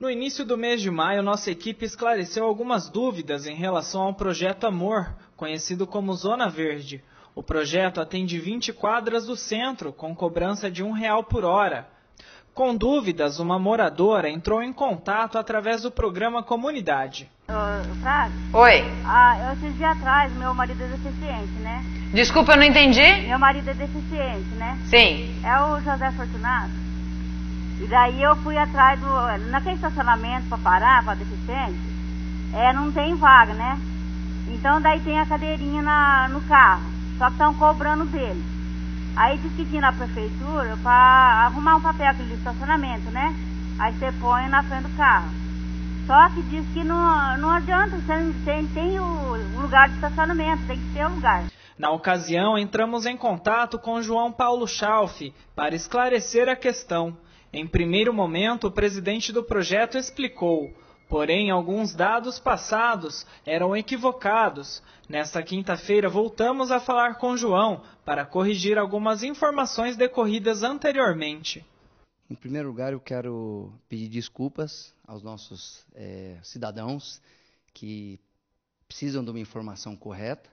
No início do mês de maio, nossa equipe esclareceu algumas dúvidas em relação ao projeto Amor, conhecido como Zona Verde. O projeto atende 20 quadras do centro, com cobrança de um real por hora. Com dúvidas, uma moradora entrou em contato através do programa Comunidade. Ô, Oi. Ah, esses dias atrás, meu marido é deficiente, né? Desculpa, eu não entendi. Meu marido é deficiente, né? Sim. É o José Fortunato? E daí eu fui atrás do. Naquele estacionamento para parar, para deficiente, é, não tem vaga, né? Então daí tem a cadeirinha na, no carro. Só que estão cobrando dele. Aí diz que tinha na prefeitura para arrumar um papel aquele estacionamento, né? Aí você põe na frente do carro. Só que diz que não, não adianta, você tem, tem o lugar de estacionamento, tem que ter o lugar. Na ocasião, entramos em contato com João Paulo Schalf para esclarecer a questão. Em primeiro momento, o presidente do projeto explicou, porém, alguns dados passados eram equivocados. Nesta quinta-feira, voltamos a falar com João para corrigir algumas informações decorridas anteriormente. Em primeiro lugar, eu quero pedir desculpas aos nossos é, cidadãos que precisam de uma informação correta.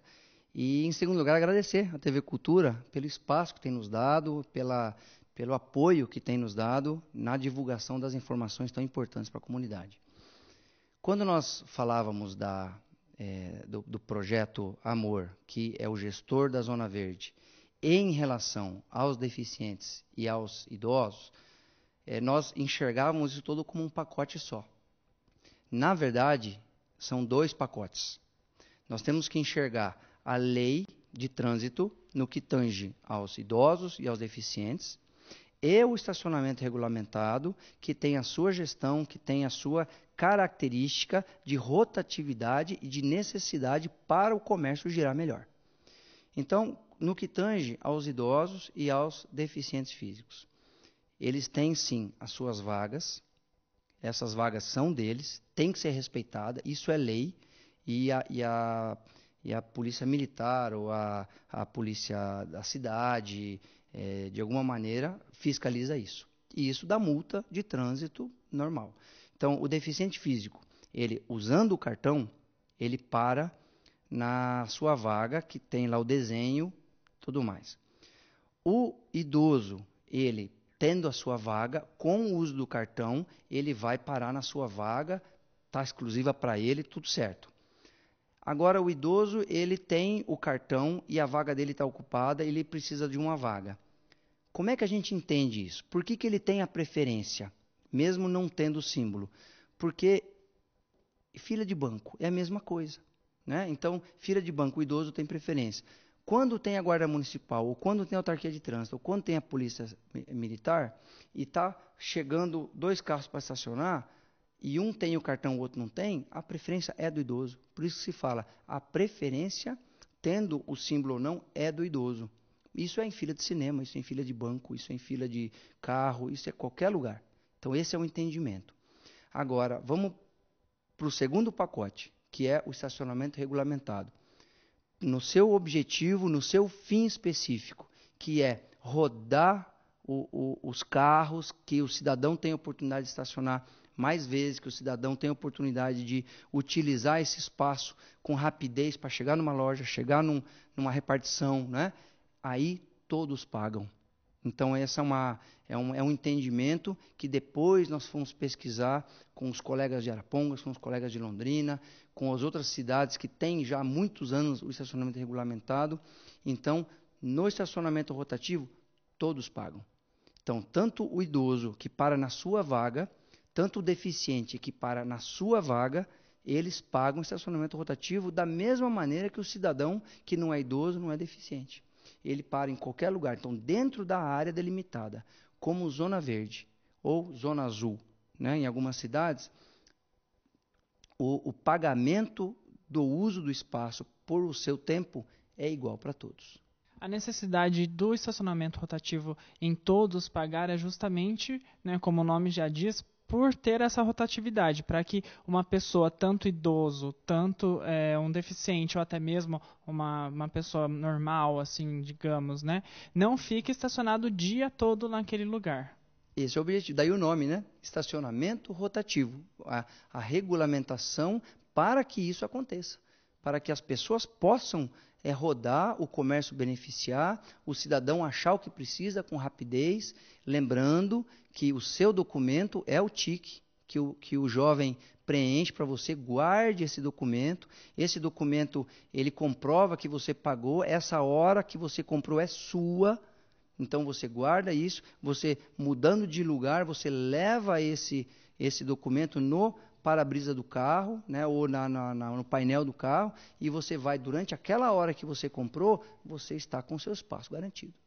E, em segundo lugar, agradecer à TV Cultura pelo espaço que tem nos dado, pela, pelo apoio que tem nos dado na divulgação das informações tão importantes para a comunidade. Quando nós falávamos da, é, do, do projeto Amor, que é o gestor da Zona Verde, em relação aos deficientes e aos idosos, é, nós enxergávamos isso todo como um pacote só. Na verdade, são dois pacotes. Nós temos que enxergar a lei de trânsito no que tange aos idosos e aos deficientes e é o estacionamento regulamentado, que tem a sua gestão, que tem a sua característica de rotatividade e de necessidade para o comércio girar melhor. Então, no que tange aos idosos e aos deficientes físicos, eles têm sim as suas vagas, essas vagas são deles, tem que ser respeitada, isso é lei, e a, e a, e a polícia militar ou a, a polícia da cidade é, de alguma maneira, fiscaliza isso. E isso dá multa de trânsito normal. Então, o deficiente físico, ele usando o cartão, ele para na sua vaga, que tem lá o desenho, tudo mais. O idoso, ele tendo a sua vaga, com o uso do cartão, ele vai parar na sua vaga, está exclusiva para ele, tudo certo. Agora o idoso, ele tem o cartão e a vaga dele está ocupada, ele precisa de uma vaga. Como é que a gente entende isso? Por que, que ele tem a preferência, mesmo não tendo o símbolo? Porque fila de banco é a mesma coisa. Né? Então, fila de banco, o idoso tem preferência. Quando tem a guarda municipal, ou quando tem a autarquia de trânsito, ou quando tem a polícia militar, e está chegando dois carros para estacionar, e um tem o cartão, o outro não tem, a preferência é do idoso. Por isso se fala, a preferência, tendo o símbolo ou não, é do idoso. Isso é em fila de cinema, isso é em fila de banco, isso é em fila de carro, isso é qualquer lugar. Então esse é o entendimento. Agora, vamos para o segundo pacote, que é o estacionamento regulamentado. No seu objetivo, no seu fim específico, que é rodar o, o, os carros, que o cidadão tem oportunidade de estacionar mais vezes, que o cidadão tem oportunidade de utilizar esse espaço com rapidez para chegar numa loja, chegar num, numa repartição, né? aí todos pagam. Então, essa é, uma, é, um, é um entendimento que depois nós fomos pesquisar com os colegas de Arapongas, com os colegas de Londrina, com as outras cidades que têm já há muitos anos o estacionamento regulamentado. Então, no estacionamento rotativo, todos pagam. Então, tanto o idoso que para na sua vaga, tanto o deficiente que para na sua vaga, eles pagam estacionamento rotativo da mesma maneira que o cidadão que não é idoso, não é deficiente. Ele para em qualquer lugar, então dentro da área delimitada, como zona verde ou zona azul. Né? Em algumas cidades, o, o pagamento do uso do espaço por o seu tempo é igual para todos. A necessidade do estacionamento rotativo em todos pagar é justamente, né, como o nome já diz, por ter essa rotatividade, para que uma pessoa, tanto idoso, tanto é, um deficiente ou até mesmo uma, uma pessoa normal, assim, digamos, né, não fique estacionado o dia todo naquele lugar. Esse é o objetivo, daí o nome, né? Estacionamento rotativo. a, a regulamentação para que isso aconteça, para que as pessoas possam é rodar, o comércio beneficiar, o cidadão achar o que precisa com rapidez, lembrando que o seu documento é o TIC, que o, que o jovem preenche para você, guarde esse documento. Esse documento, ele comprova que você pagou, essa hora que você comprou é sua, então você guarda isso, você mudando de lugar, você leva esse esse documento no para-brisa do carro, né, ou na, na, na, no painel do carro, e você vai, durante aquela hora que você comprou, você está com seu espaço garantido.